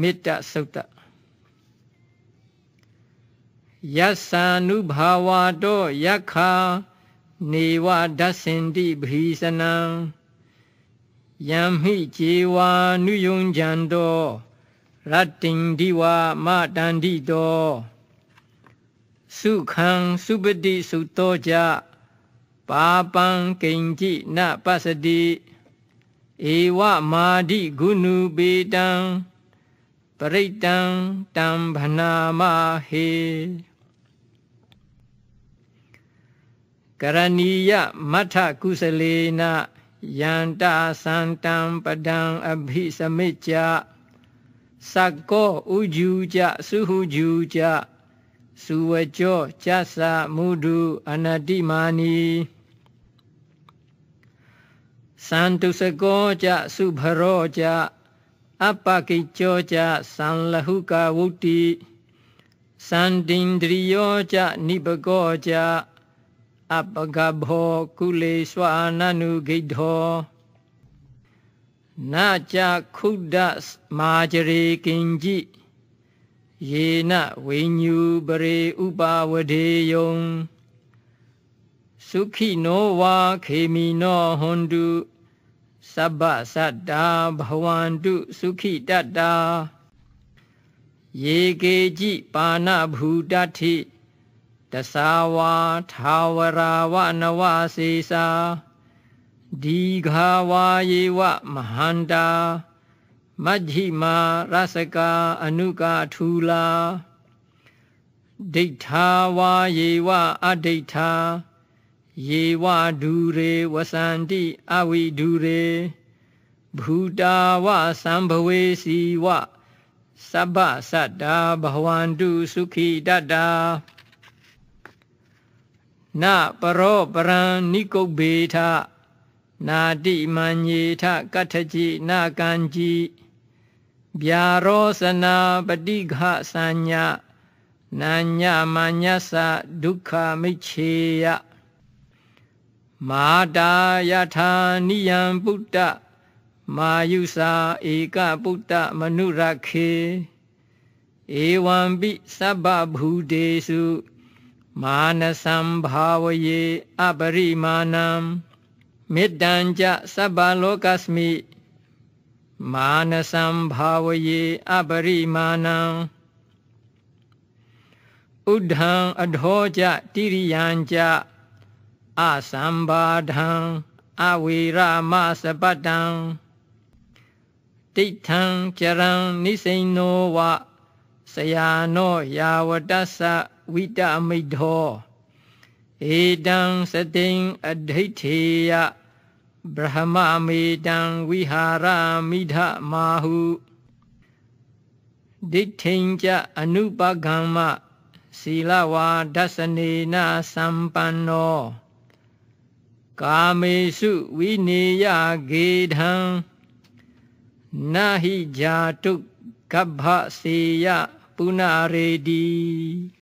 မေတ္တစုတ်တယသံုဘာဝတောယက္ခာနေဝဒသင်တိဘိစနံယံမိခြေဝါနုယုံကြံတောရတ္တိန္ဒီဝမတန္တိတောစုခံစုပတိစုတောကြပါပံကိဉ္จิနပသတိဧဝမာတိဂုဏုပေတံပရိတံတံဗနာမဟေကရဏီယမထကုသလေနယန္တာသန္တံပဒံအဘိစမိကြသက္ကောဥဂျူကြစုဟုဂျူကြစုဝကြောကြသမုဒုအနတိမာနီသန္တုစကောကြစုဖရောကြအပကိကြောကြသံလဟုကာဝုတ်တိသန္တိန္ဒရိယောကြနိဘကောကြအပကဘောကုလေစွာနနုဂိထောနာကြခုဒ္ဒမာจရေကင်ကြီးယေနဝိညူပရေဥပါဝဒေယုံสุขิโนวาเขมีโนหนตุစဗ္ဗသတ္တာဘဝန္တုสุခိတတ္တာယေကေကြိပါဏဘူတတ္ထိတသာဝါသာဝရာဝနဝစေစာဒီဃာဝါယေဝမဟန္တာမัจฉิမာရစကာအနုကာထူလာဒိဋ္ဌာဝါယေဝအဒိဋ္ဌာယေဝဒူရေဝစန္တိအဝိဒူရေဘူတာဝသံဘဝေစီဝသဗ္ဗသတ္တာဘဝန္တုสุခိတတ္တာနပရောပရံနိကုတ်ဘေထနာတိမဉ္ဇေထကတ္ထจิနာကံจิဗျာရောစနာပฏิဃသัญญနာညမညသဒုက္ခမိချေယမာတာယထာနိယံပုတ္တမာယုစာဧကပုတ္တမနုရခေဧဝံပိသဗ္ဗဘူတေစုမာနစံဘာဝယေအပရိမာဏံမေတ္တံကြသဗ္ဗလောကစမိမာနစံဘာဝယေအပရိမာဏံဥဒ္ဓံအထောကြတိရိယံကြအစံပါဒံအဝိရမစပတံတိဋ္ဌံကျရံနိစိန်နောဝဆယာနောယာဝတ္တသဝိတမိထောဧတံသတိံအဋိဋ္ဌေယဗြဟ္မမေတံဝိဟာရမိဓမာဟုဒိဋ္ဌိံကြအနုပကမ္မศีလဝါဒသနေနသမ္ပန္နောကာမေစုဝိနေယဂေထံနဟိဂျာတုကဗ္ဗစေယပုဏရေတိ